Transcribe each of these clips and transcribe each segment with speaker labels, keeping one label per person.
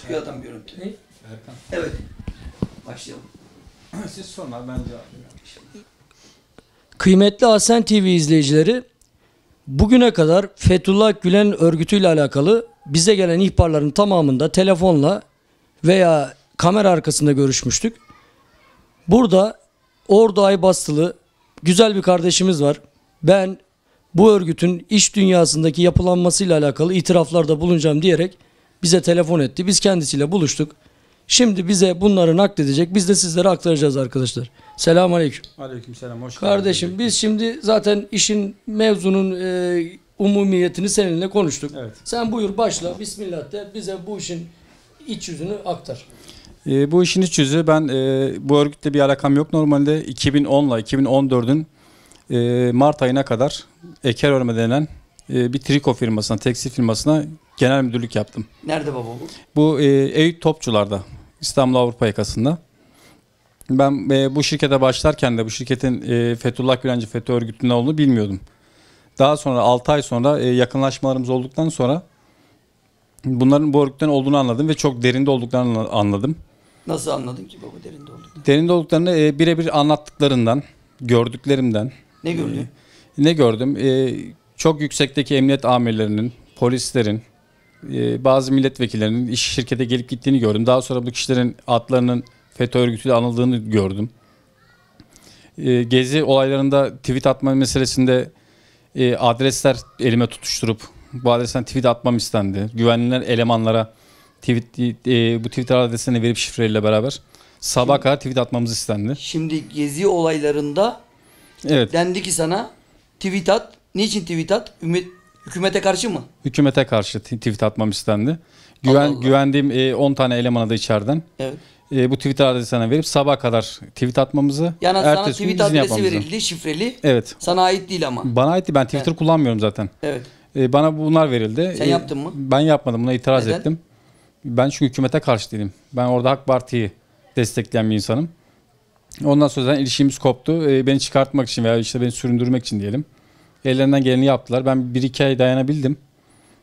Speaker 1: çıkıyor Erkan. adam görüntü. Ne? Erkan. Evet. Başlayalım. Siz sonra ben cevap
Speaker 2: Kıymetli Asen TV izleyicileri, bugüne kadar Fethullah Gülen örgütüyle alakalı bize gelen ihbarların tamamında telefonla veya kamera arkasında görüşmüştük. Burada Ordu Aybastılı güzel bir kardeşimiz var. Ben bu örgütün iş dünyasındaki yapılanmasıyla alakalı itiraflarda bulunacağım diyerek bize telefon etti. Biz kendisiyle buluştuk. Şimdi bize bunları nakledecek. Biz de sizlere aktaracağız arkadaşlar. Selamun aleyküm.
Speaker 3: Aleyküm selam. Hoş
Speaker 2: Kardeşim biz şimdi zaten işin mevzunun e, umumiyetini seninle konuştuk. Evet. Sen buyur başla. Bismillah de bize bu işin iç yüzünü aktar.
Speaker 3: E, bu işin iç yüzü ben e, bu örgütle bir alakam yok. Normalde 2010 ile 2014'ün e, Mart ayına kadar Eker Örme denen e, bir triko firmasına, tekstil firmasına genel müdürlük yaptım. Nerede baba bu? Bu e, Eyüp Topçular'da, İstanbul Avrupa yakasında. Ben e, bu şirkete başlarken de bu şirketin e, Fethullah Gülenci FETÖ örgütünün olduğunu bilmiyordum. Daha sonra 6 ay sonra e, yakınlaşmalarımız olduktan sonra bunların bu örgütten olduğunu anladım ve çok derinde olduklarını anladım.
Speaker 1: Nasıl anladın ki baba derinde
Speaker 3: olduklarını? Derinde olduklarını e, birebir anlattıklarından, gördüklerimden. Ne gördün? E, ne gördüm? E, çok yüksekteki emniyet amirlerinin, polislerin, ee, bazı milletvekillerinin iş şirkete gelip gittiğini gördüm. Daha sonra bu kişilerin adlarının FETÖ örgütüyle anıldığını gördüm. Ee, gezi olaylarında tweet atma meselesinde e, adresler elime tutuşturup bu adresten tweet atmam istendi. Güvenliler elemanlara tweet e, bu Twitter adresini verip şifreyle beraber sabah kadar tweet atmamız istendi. Şimdi
Speaker 1: gezi olaylarında evet. dendi ki sana tweet at. Niçin tweet at? Ümit Hükümete karşı mı?
Speaker 3: Hükümete karşı tweet atmam istendi. Güven, Allah Allah. Güvendiğim e, 10 tane elemanı da içeriden. Evet. E, bu Twitter adresine verip sabah kadar tweet atmamızı. Yani sana tweet adresi yapmamızı. verildi şifreli. Evet. Sana ait değil ama. Bana ait değil. Ben Twitter evet. kullanmıyorum zaten. Evet. E, bana bunlar verildi. Sen e, yaptın mı? Ben yapmadım. Buna itiraz Neden? ettim. Ben çünkü hükümete karşı değilim. Ben orada AK Parti'yi destekleyen bir insanım. Ondan sonra ilişkimiz koptu. E, beni çıkartmak için veya işte beni süründürmek için diyelim. Ellerinden geleni yaptılar. Ben bir iki ay dayanabildim.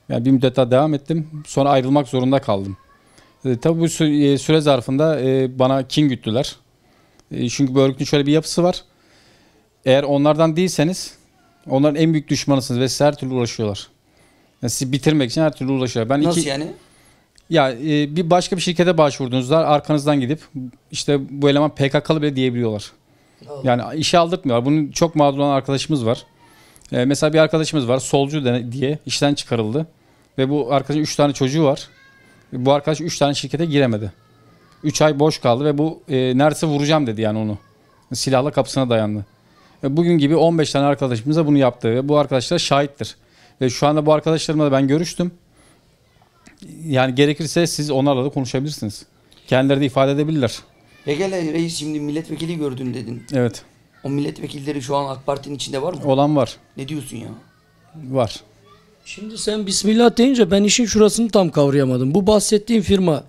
Speaker 3: Yani bir müddet daha devam ettim. Sonra ayrılmak zorunda kaldım. E, tabii bu sü- e, süre zarfında e, bana kin güttüler. E, çünkü bu örgütün şöyle bir yapısı var. Eğer onlardan değilseniz onların en büyük düşmanısınız ve size her türlü uğraşıyorlar. Yani sizi bitirmek için her türlü uğraşıyorlar. Ben Nasıl iki, yani? Ya e, bir başka bir şirkete başvurduğunuzda arkanızdan gidip işte bu eleman PKK'lı bile diyebiliyorlar. Yani işe aldırtmıyorlar. Bunun çok mağdur olan arkadaşımız var. E, mesela bir arkadaşımız var solcu diye işten çıkarıldı. Ve bu arkadaşın 3 tane çocuğu var. Bu arkadaş 3 tane şirkete giremedi. 3 ay boş kaldı ve bu e, neredeyse vuracağım dedi yani onu. Silahla kapısına dayandı. E, bugün gibi 15 tane arkadaşımıza bunu yaptı ve bu arkadaşlar şahittir. Ve şu anda bu arkadaşlarımla ben görüştüm. Yani gerekirse siz onlarla da konuşabilirsiniz. Kendileri de ifade edebilirler.
Speaker 1: Ya gel reis şimdi milletvekili gördün dedin. Evet. O milletvekilleri şu an AK Parti'nin içinde var mı? Olan
Speaker 3: var. Ne diyorsun ya?
Speaker 2: Var. Şimdi sen Bismillah deyince ben işin şurasını tam kavrayamadım. Bu bahsettiğim firma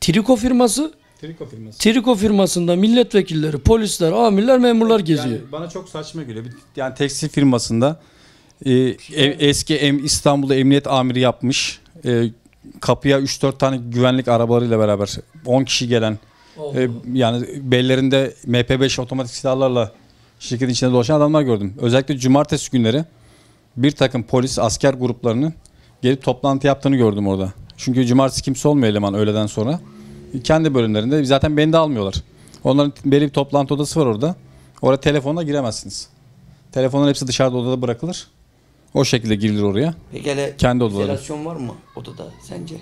Speaker 2: Triko firması. Triko firması. Triko firmasında milletvekilleri, polisler, amirler, memurlar geziyor.
Speaker 3: bana çok saçma geliyor. Yani tekstil firmasında e, eski em, İstanbul'da emniyet amiri yapmış. E, kapıya 3-4 tane güvenlik arabalarıyla beraber 10 kişi gelen e, yani bellerinde MP5 otomatik silahlarla şirketin içinde dolaşan adamlar gördüm. Özellikle cumartesi günleri bir takım polis, asker gruplarını gelip toplantı yaptığını gördüm orada. Çünkü cumartesi kimse olmuyor eleman öğleden sonra. Kendi bölümlerinde zaten beni de almıyorlar. Onların belli bir toplantı odası var orada. Orada telefonla giremezsiniz. Telefonların hepsi dışarıda odada bırakılır. O şekilde girilir oraya. Peki hele Kendi odaları. izolasyon
Speaker 1: var mı odada sence?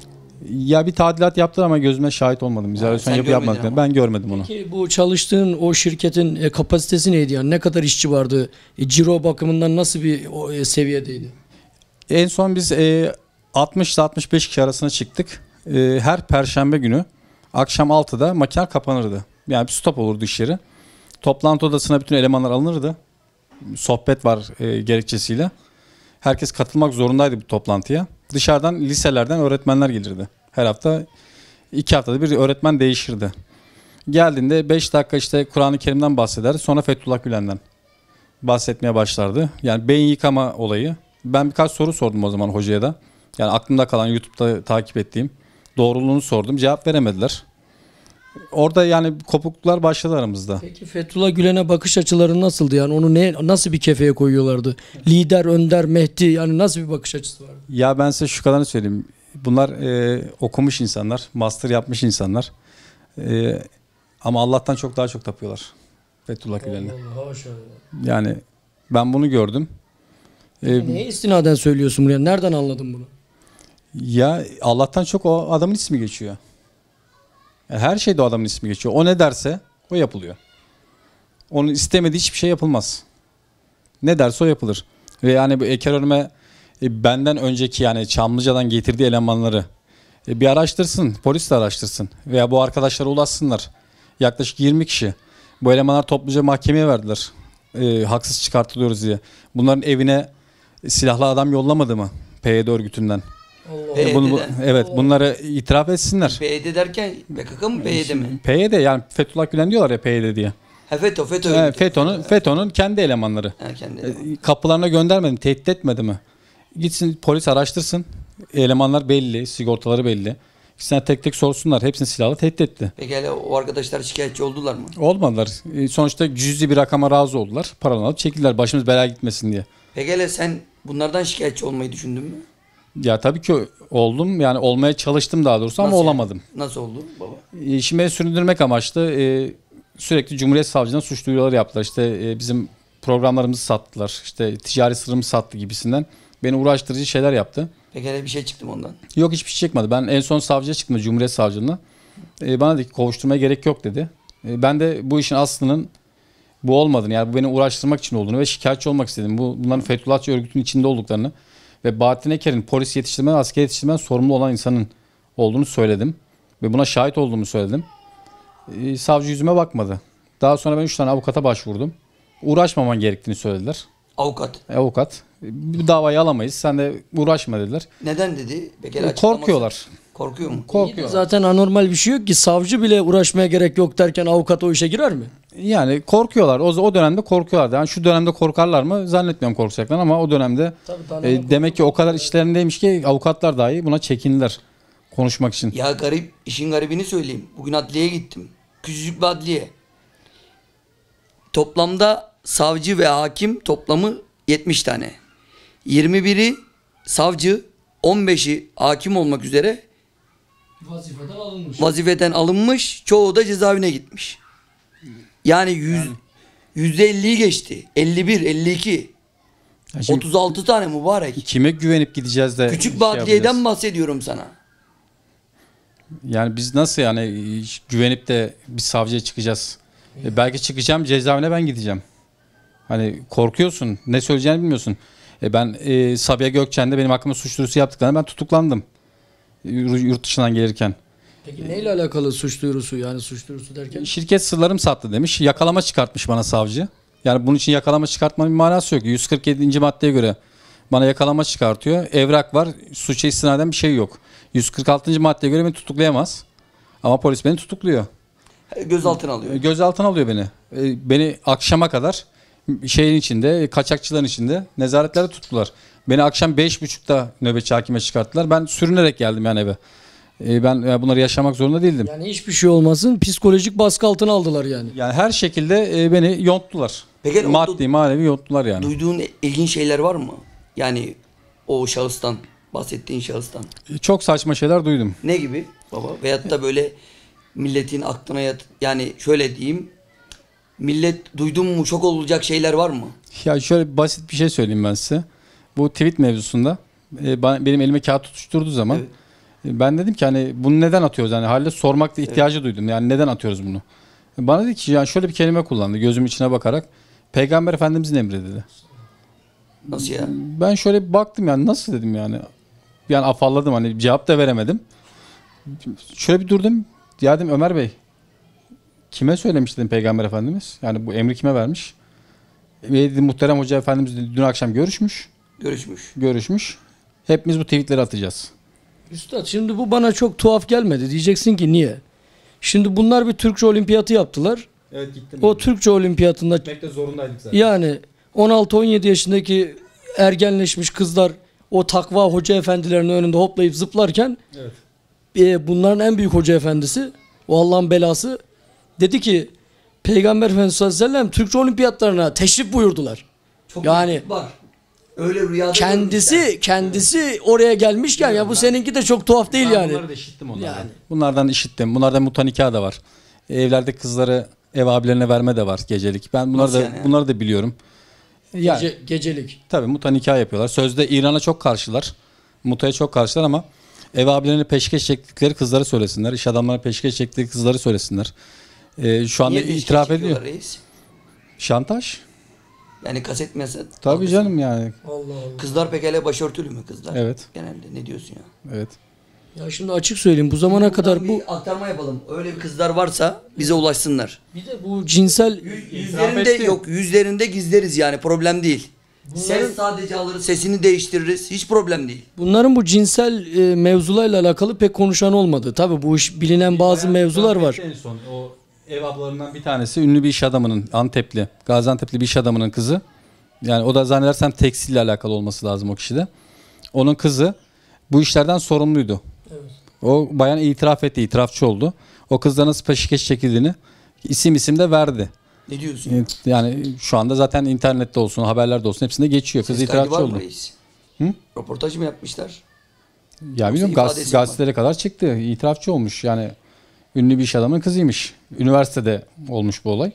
Speaker 3: Ya bir tadilat yaptılar ama gözüme şahit olmadım. İzolasyon yapı yapmadılar. Ben görmedim onu.
Speaker 1: Peki bu
Speaker 2: çalıştığın o şirketin e, kapasitesi neydi yani? Ne kadar işçi vardı? E, ciro bakımından nasıl bir o, e, seviyedeydi?
Speaker 3: En son biz e, 60 ile 65 kişi arasına çıktık. E, her perşembe günü akşam 6'da makine kapanırdı. Yani bir stop olurdu iş yeri. Toplantı odasına bütün elemanlar alınırdı. Sohbet var e, gerekçesiyle. Herkes katılmak zorundaydı bu toplantıya dışarıdan liselerden öğretmenler gelirdi. Her hafta iki haftada bir öğretmen değişirdi. Geldiğinde 5 dakika işte Kur'an-ı Kerim'den bahseder. Sonra Fethullah Gülen'den bahsetmeye başlardı. Yani beyin yıkama olayı. Ben birkaç soru sordum o zaman hocaya da. Yani aklımda kalan YouTube'da takip ettiğim. Doğruluğunu sordum. Cevap veremediler. Orada yani kopukluklar başladı aramızda. Peki
Speaker 2: Fethullah Gülen'e bakış açıları nasıldı yani onu ne nasıl bir kefeye koyuyorlardı? Lider, önder, Mehdi yani nasıl bir bakış açısı vardı?
Speaker 3: Ya ben size şu kadarını söyleyeyim. Bunlar e, okumuş insanlar, master yapmış insanlar. E, ama Allah'tan çok daha çok tapıyorlar Fethullah Gülen'e. Yani ben bunu gördüm. E, Neye
Speaker 2: istinaden söylüyorsun bunu? nereden
Speaker 3: anladın bunu? Ya Allah'tan çok o adamın ismi geçiyor. E, her şeyde o adamın ismi geçiyor. O ne derse o yapılıyor. Onun istemediği hiçbir şey yapılmaz. Ne derse o yapılır. Ve yani bu Eker Örme e, benden önceki yani Çamlıca'dan getirdiği elemanları e, bir araştırsın. Polis de araştırsın. Veya bu arkadaşlara ulaşsınlar. Yaklaşık 20 kişi. Bu elemanlar topluca mahkemeye verdiler. E, haksız çıkartılıyoruz diye. Bunların evine silahlı adam yollamadı mı? PYD örgütünden. E, Allah. Bunu, e evet Oo. bunları itiraf etsinler. PYD e
Speaker 1: derken PKK mı PYD mi?
Speaker 3: PYD yani Fethullah Gülen diyorlar ya PYD diye. Ha FETÖ, FETÖ. Evet, FETÖ'nün, FETÖ'nün kendi elemanları. Ha, kendi elemanları. Kapılarına göndermedi mi, tehdit etmedi mi? Gitsin polis araştırsın. Elemanlar belli, sigortaları belli. Sen tek tek sorsunlar. Hepsini silahla tehdit etti.
Speaker 1: Peki hele o arkadaşlar şikayetçi oldular mı?
Speaker 3: Olmadılar. Sonuçta cüzi bir rakama razı oldular. Paralarını alıp çekildiler başımız bela gitmesin diye.
Speaker 1: Peki hele sen bunlardan şikayetçi olmayı düşündün mü?
Speaker 3: Ya tabii ki oldum. Yani olmaya çalıştım daha doğrusu ama Nasıl yani? olamadım.
Speaker 1: Nasıl oldu baba?
Speaker 3: İşime sürdürmek amaçlı e, sürekli Cumhuriyet Savcılığına suç duyuruları yaptılar. İşte e, bizim programlarımızı sattılar. İşte ticari sırrımı sattı gibisinden. Beni uğraştırıcı şeyler yaptı. Peki bir şey çıktı mı ondan? Yok hiçbir şey çıkmadı. Ben en son savcıya çıktım Cumhuriyet Savcılığına. E, bana dedi ki kovuşturmaya gerek yok dedi. E, ben de bu işin aslının bu olmadığını yani bu beni uğraştırmak için olduğunu ve şikayetçi olmak istedim. Bu, bunların Fethullahçı örgütünün içinde olduklarını ve Bahattin Eker'in polis yetiştirme ve asker yetiştirme sorumlu olan insanın olduğunu söyledim. Ve buna şahit olduğumu söyledim. Ee, savcı yüzüme bakmadı. Daha sonra ben 3 tane avukata başvurdum. Uğraşmaman gerektiğini söylediler. Avukat. E, avukat. Ee, bir davayı alamayız. Sen de uğraşma dediler. Neden dedi? E, Korkuyorlar. Korkuyor mu? Korkuyor. Zaten
Speaker 2: anormal bir şey yok ki savcı bile uğraşmaya gerek yok derken avukat o işe girer mi?
Speaker 3: Yani korkuyorlar. O, o dönemde korkuyorlar. Yani şu dönemde korkarlar mı zannetmiyorum korkacaklar ama o dönemde Tabii, e, demek ki o kadar içlerindeymiş ki avukatlar dahi buna çekindiler konuşmak için.
Speaker 1: Ya garip, işin garibini söyleyeyim. Bugün adliyeye gittim. Küçücük bir adliye. Toplamda savcı ve hakim toplamı 70 tane. 21'i savcı, 15'i hakim olmak üzere
Speaker 2: vazifeden alınmış.
Speaker 1: Vazifeden alınmış, çoğu da cezaevine gitmiş. Yani 100 %50'yi geçti. 51, 52. şimdi 36 tane mübarek. Kime
Speaker 3: güvenip gideceğiz de Küçük şey Bahtiye'den
Speaker 1: bahsediyorum sana.
Speaker 3: Yani biz nasıl yani güvenip de bir savcıya çıkacağız? E, belki çıkacağım cezaevine ben gideceğim. Hani korkuyorsun. Ne söyleyeceğini bilmiyorsun. E, ben e, Sabiha Gökçen'de benim hakkımda suç duyurusu yaptıklarında ben tutuklandım. Yurt dışından gelirken.
Speaker 2: Peki ee, neyle alakalı suç duyurusu yani suç duyurusu
Speaker 3: derken? Şirket sırlarım sattı demiş. Yakalama çıkartmış bana savcı. Yani bunun için yakalama çıkartma bir manası yok. 147. maddeye göre bana yakalama çıkartıyor. Evrak var. Suça istinaden bir şey yok. 146. maddeye göre beni tutuklayamaz. Ama polis beni tutukluyor. E, gözaltına alıyor. E, gözaltına alıyor beni. E, beni akşama kadar şeyin içinde, kaçakçıların içinde nezaretlerde tuttular. Beni akşam 5.30'da nöbetçi hakime çıkarttılar. Ben sürünerek geldim yani eve. Ee, ben e, bunları yaşamak zorunda değildim. Yani
Speaker 2: hiçbir şey olmasın psikolojik baskı altına aldılar yani.
Speaker 3: Yani her şekilde e, beni yonttular. Peki, o- Maddi, manevi yonttular yani. Duyduğun ilginç şeyler var mı? Yani
Speaker 1: o şahıstan, bahsettiğin şahıstan.
Speaker 3: E, çok saçma şeyler duydum.
Speaker 1: Ne gibi baba? Veyahut da böyle milletin aklına yat... Yani şöyle diyeyim. Millet duydun mu çok olacak şeyler var mı?
Speaker 3: Ya şöyle basit bir şey söyleyeyim ben size. Bu tweet mevzusunda benim elime kağıt tutuşturduğu zaman Evet. Ben dedim ki hani bunu neden atıyoruz? Yani Halil'e sormak da ihtiyacı duydum. Yani neden atıyoruz bunu? Bana dedi ki yani şöyle bir kelime kullandı gözüm içine bakarak. Peygamber Efendimizin emri dedi. Nasıl ya? Ben şöyle bir baktım yani nasıl dedim yani. Yani afalladım hani cevap da veremedim. Şöyle bir durdum. Ya dedim Ömer Bey kime söylemiş dedim Peygamber Efendimiz? Yani bu emri kime vermiş? E, dedi, Muhterem Hoca Efendimiz dün akşam görüşmüş. Görüşmüş. Görüşmüş. Hepimiz bu tweetleri atacağız.
Speaker 2: Üstad şimdi bu bana çok tuhaf gelmedi. Diyeceksin ki niye? Şimdi bunlar bir Türkçe olimpiyatı yaptılar. Evet gittim. O Türkçe olimpiyatında gitmek de zorundaydık zaten. Yani 16-17 yaşındaki ergenleşmiş kızlar o takva hoca efendilerinin önünde hoplayıp zıplarken evet. e, bunların en büyük hoca efendisi o Allah'ın belası dedi ki Peygamber Efendimiz sallallahu aleyhi ve sellem Türkçe olimpiyatlarına teşrif buyurdular. Çok yani var. Öyle rüyada kendisi kendisi evet. oraya gelmişken Bilmiyorum ya bu ben, seninki de çok tuhaf değil ben yani. Bunları da
Speaker 3: işittim onlardan. Yani. Bunlardan işittim. Bunlardan mutanika da var. Evlerde kızları ev abilerine verme de var gecelik. Ben bunları Nasıl da yani? bunları da biliyorum.
Speaker 2: Yani, Gece, gecelik.
Speaker 3: Tabii mutan nikah yapıyorlar. Sözde İran'a çok karşılar. Muta'ya çok karşılar ama ev abilerine peşkeş çektikleri kızları söylesinler. İş adamlarına peşkeş çektikleri kızları söylesinler. Ee, şu anda Niye itiraf ediyor. Reis? Şantaj.
Speaker 1: Yani kaset mesela.
Speaker 3: Tabii canım yani.
Speaker 1: Allah Allah. Kızlar pek hele başörtülü mü kızlar? Evet. Genelde ne diyorsun ya?
Speaker 3: Evet.
Speaker 2: Ya şimdi açık söyleyeyim bu zamana Buradan
Speaker 3: kadar bu
Speaker 1: aktarma yapalım. Öyle bir kızlar varsa bize ulaşsınlar. Bir de
Speaker 2: bu cinsel yüzlerinde yok
Speaker 1: yüzlerinde gizleriz yani problem değil. Bunların, Ses sadece alırız, sesini değiştiririz. Hiç
Speaker 3: problem değil.
Speaker 2: Bunların bu cinsel e, mevzularla alakalı pek konuşan olmadı. Tabi bu iş bilinen
Speaker 3: bazı Bayağı mevzular var. En son o ev ablalarından bir tanesi ünlü bir iş adamının Antepli, Gaziantep'li bir iş adamının kızı. Yani o da zannedersem tekstille alakalı olması lazım o kişide. Onun kızı bu işlerden sorumluydu. Evet. O bayan itiraf etti, itirafçı oldu. O kızdan nasıl peşkeş çekildiğini isim isim de verdi. Ne diyorsun? Yani, yani şu anda zaten internette olsun, haberlerde olsun hepsinde geçiyor. Kız Ses itirafçı oldu. Hı?
Speaker 1: Röportaj mı yapmışlar?
Speaker 3: Ya Yoksa bilmiyorum gaz, gazetelere kadar çıktı. İtirafçı olmuş yani. Ünlü bir iş adamın kızıymış. Üniversitede olmuş bu olay.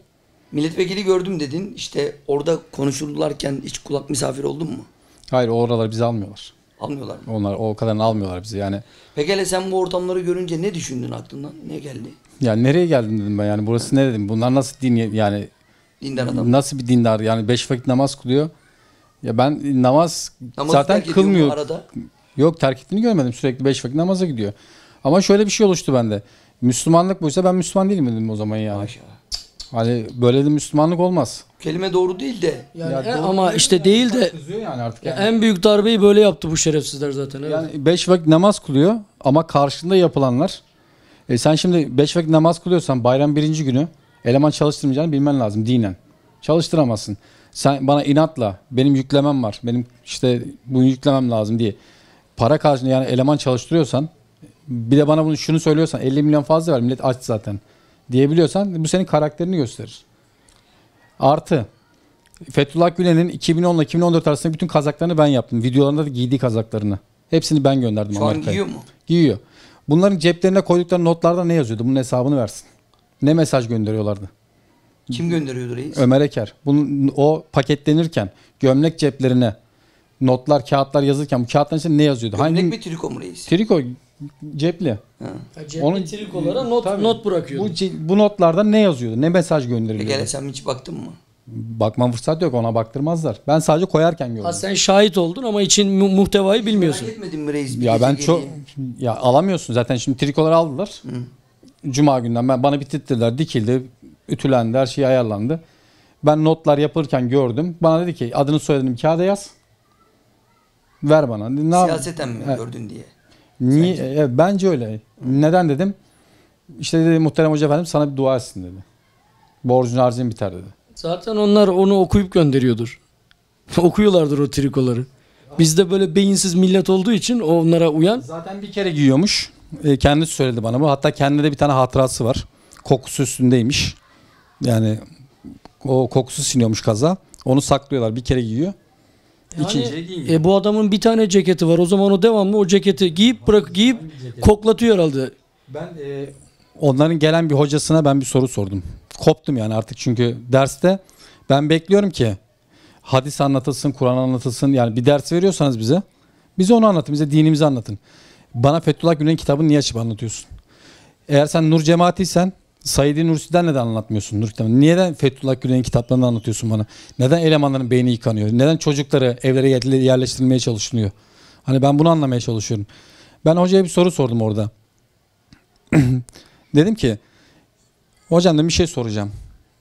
Speaker 1: Milletvekili gördüm dedin. İşte orada konuşurlarken hiç kulak misafir oldun mu?
Speaker 3: Hayır o oralar bizi almıyorlar. Almıyorlar mı? Onlar o kadarını almıyorlar bizi yani.
Speaker 1: Peki hele sen bu ortamları görünce ne düşündün aklından? Ne geldi?
Speaker 3: Yani nereye geldim dedim ben yani burası ne dedim? Bunlar nasıl din yani dindar adam. Nasıl bir dindar yani beş vakit namaz kılıyor. Ya ben namaz Namazı zaten terk kılmıyor. Arada. Yok terk ettiğini görmedim. Sürekli beş vakit namaza gidiyor. Ama şöyle bir şey oluştu bende. Müslümanlık buysa ben Müslüman değilim dedim o zaman yani. Maşallah. Hani böyle de Müslümanlık olmaz.
Speaker 1: Kelime doğru değil de. Yani ya en, ama değil işte değil de yani artık yani.
Speaker 3: en büyük darbeyi böyle yaptı bu şerefsizler zaten. Evet. Yani beş vakit namaz kılıyor ama karşında yapılanlar. E sen şimdi beş vakit namaz kılıyorsan bayram birinci günü eleman çalıştırmayacağını bilmen lazım dinen. Çalıştıramazsın. Sen bana inatla benim yüklemem var. Benim işte bunu yüklemem lazım diye. Para karşılığında yani eleman çalıştırıyorsan bir de bana bunu şunu söylüyorsan 50 milyon fazla var millet aç zaten diyebiliyorsan bu senin karakterini gösterir. Artı Fethullah Gülen'in 2010 ile 2014 arasında bütün kazaklarını ben yaptım. Videolarında da giydiği kazaklarını. Hepsini ben gönderdim Şu an giyiyor mu? Giyiyor. Bunların ceplerine koydukları notlarda ne yazıyordu? Bunun hesabını versin. Ne mesaj gönderiyorlardı?
Speaker 1: Kim gönderiyordu reis? Ömer
Speaker 3: Eker. Bunun, o paketlenirken gömlek ceplerine notlar, kağıtlar yazırken bu kağıtların içinde ne yazıyordu? Gömlek Hangi... mi triko mu reis? Triko Cepli. Ha. Cep Onun- trikolara not Tabii. not bırakıyordu. Bu, ci- şey- bu notlarda ne yazıyordu? Ne mesaj gönderiliyordu? Pekala
Speaker 1: sen hiç baktın mı?
Speaker 3: Bakma fırsat yok ona baktırmazlar. Ben sadece koyarken gördüm. Ha,
Speaker 2: sen şahit oldun ama için mu- muhtevayı
Speaker 1: bilmiyorsun. Merak etmedin mi reis? Bir Ya ben çok
Speaker 3: ya alamıyorsun zaten şimdi trikoları aldılar. Cuma günden ben bana bitirttiler, dikildi, ütülendi, her şey ayarlandı. Ben notlar yapılırken gördüm. Bana dedi ki adını soyadını bir kağıda yaz. Ver bana. Dedim, ne yap- Siyaseten
Speaker 1: mi gördün diye.
Speaker 3: Niye? Sence? bence öyle. Neden dedim? İşte dedi muhterem hoca efendim sana bir dua etsin dedi. Borcun harcın biter dedi. Zaten onlar onu okuyup gönderiyordur. Okuyorlardır o trikoları. Bizde böyle beyinsiz millet olduğu için onlara uyan. Zaten bir kere giyiyormuş. E, kendisi söyledi bana bu. Hatta kendine de bir tane hatırası var. Kokusu üstündeymiş. Yani o kokusu siniyormuş kaza. Onu saklıyorlar. Bir kere giyiyor. Yani, İkinciye E, bu adamın bir tane ceketi var. O zaman o devamlı o ceketi giyip bırak giyip koklatıyor herhalde. Ben e, onların gelen bir hocasına ben bir soru sordum. Koptum yani artık çünkü derste ben bekliyorum ki hadis anlatılsın, Kur'an anlatılsın. Yani bir ders veriyorsanız bize bize onu anlatın, bize dinimizi anlatın. Bana Fethullah Gülen'in kitabını niye açıp anlatıyorsun? Eğer sen Nur Cemaatiysen Said Nursi'den neden anlatmıyorsun Nur kitabını? Neden Fethullah Gülen'in kitaplarını anlatıyorsun bana? Neden elemanların beyni yıkanıyor? Neden çocukları evlere yerleştirilmeye çalışılıyor? Hani ben bunu anlamaya çalışıyorum. Ben hocaya bir soru sordum orada. dedim ki hocam da bir şey soracağım.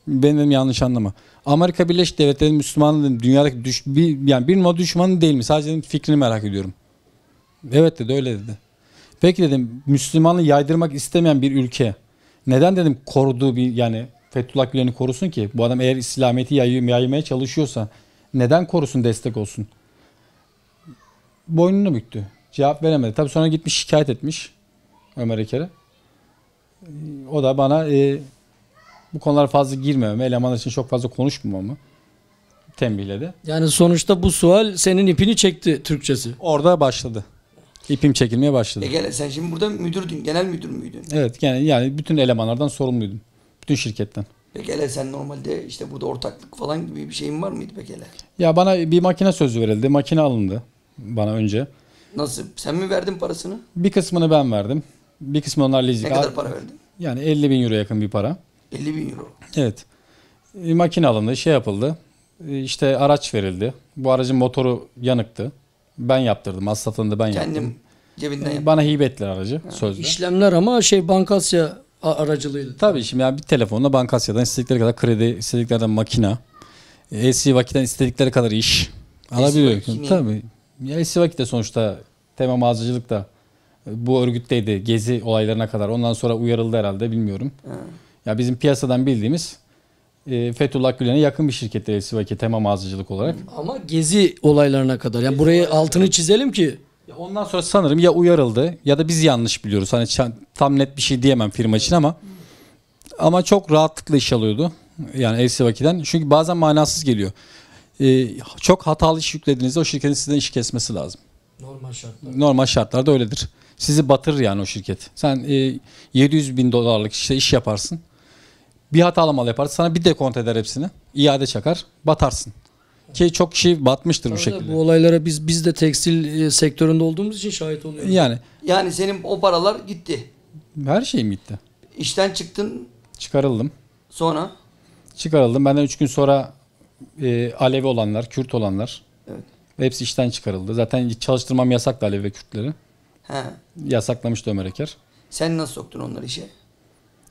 Speaker 3: Benim dedim yanlış anlama. Amerika Birleşik Devletleri Müslümanların dünyadaki düş, bir, yani bir numara düşmanı değil mi? Sadece dedim, fikrini merak ediyorum. Evet dedi öyle dedi. Peki dedim Müslümanlığı yaydırmak istemeyen bir ülke neden dedim koruduğu bir yani Fethullah Gülen'i korusun ki? Bu adam eğer İslamiyet'i yaymaya çalışıyorsa neden korusun destek olsun? Boynunu büktü. Cevap veremedi. Tabii sonra gitmiş şikayet etmiş Ömer Eker'e. O da bana e, bu konulara fazla girmememi, elemanlar için çok fazla konuşmamamı tembihledi. Yani sonuçta bu sual senin ipini çekti Türkçesi. Orada başladı. İpim çekilmeye başladı. E gene
Speaker 1: sen şimdi burada müdürdün, genel müdür müydün?
Speaker 3: Evet yani, yani bütün elemanlardan sorumluydum. Bütün şirketten.
Speaker 1: Peki sen normalde işte burada ortaklık falan gibi bir şeyin var mıydı peki
Speaker 3: Ya bana bir makine sözü verildi. Makine alındı bana önce.
Speaker 1: Nasıl? Sen mi verdin parasını?
Speaker 3: Bir kısmını ben verdim. Bir kısmı onlar leasing. Ne kadar para verdin? Yani 50 bin euro yakın bir para. 50 bin euro? Evet. E, makine alındı, şey yapıldı. E, işte araç verildi. Bu aracın motoru yanıktı. Ben yaptırdım. Masrafını da ben Kendim yaptım. cebinden ee, yaptım. Bana hibetler ettiler aracı sözde.
Speaker 2: İşlemler ama şey Bankasya
Speaker 3: aracılığıyla. Tabii şimdi yani bir telefonla Bankasya'dan istedikleri kadar kredi, istediklerden makina, ESI vakitten istedikleri kadar iş alabiliyorsun. Tabii. Ya ESI vakit de sonuçta tema mağazacılık da e, bu örgütteydi gezi olaylarına kadar. Ondan sonra uyarıldı herhalde bilmiyorum. Ya bizim piyasadan bildiğimiz e, Fethullah Gülen'e yakın bir şirkette Sivaki tema mağazacılık olarak. Ama gezi olaylarına kadar. Yani burayı altını çizelim ki Ya Ondan sonra sanırım ya uyarıldı ya da biz yanlış biliyoruz. Hani tam net bir şey diyemem firma için ama ama çok rahatlıkla iş alıyordu. Yani El Sivaki'den. Çünkü bazen manasız geliyor. E, çok hatalı iş yüklediğinizde o şirketin sizden iş kesmesi lazım. normal şartlar. Normal şartlarda öyledir. Sizi batırır yani o şirket. Sen e, 700 bin dolarlık işte iş yaparsın. Bir hatalı mal yapar. Sana bir dekont eder hepsini. İade çakar. Batarsın. Ki çok kişi batmıştır bu şekilde.
Speaker 2: Bu olaylara biz biz de tekstil e,
Speaker 1: sektöründe olduğumuz için şahit oluyoruz. Yani Yani senin o paralar gitti.
Speaker 3: her şeyim gitti.
Speaker 1: İşten çıktın Çıkarıldım. sonra
Speaker 3: Çıkarıldım. Benden 3 gün sonra e, Alevi olanlar, Kürt olanlar Evet. hepsi işten çıkarıldı. Zaten çalıştırmam yasaktı Alevi ve Kürtleri. he, Yasaklamıştı Ömer Eker. sen nasıl soktun onları işe?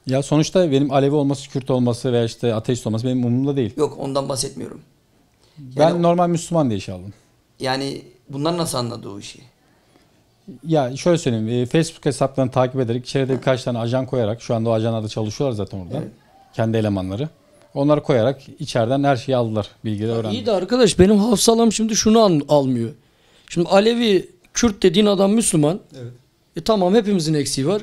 Speaker 3: Ya sonuçta benim Alevi olması, Kürt olması veya işte ateist olması benim umurumda değil. Yok
Speaker 1: ondan bahsetmiyorum.
Speaker 3: Yani, ben normal Müslüman diye iş şey aldım.
Speaker 1: Yani bunlar nasıl anladı o işi?
Speaker 3: Ya şöyle söyleyeyim. E, Facebook hesaplarını takip ederek içeride birkaç tane ajan koyarak şu anda o ajanlar da çalışıyorlar zaten orada. Evet. Kendi elemanları. Onları koyarak içeriden her şeyi aldılar. Bilgileri öğrendiler. İyi de arkadaş benim hafsalam şimdi şunu al almıyor. Şimdi Alevi,
Speaker 2: Kürt dediğin adam Müslüman. Evet. E tamam hepimizin eksiği var.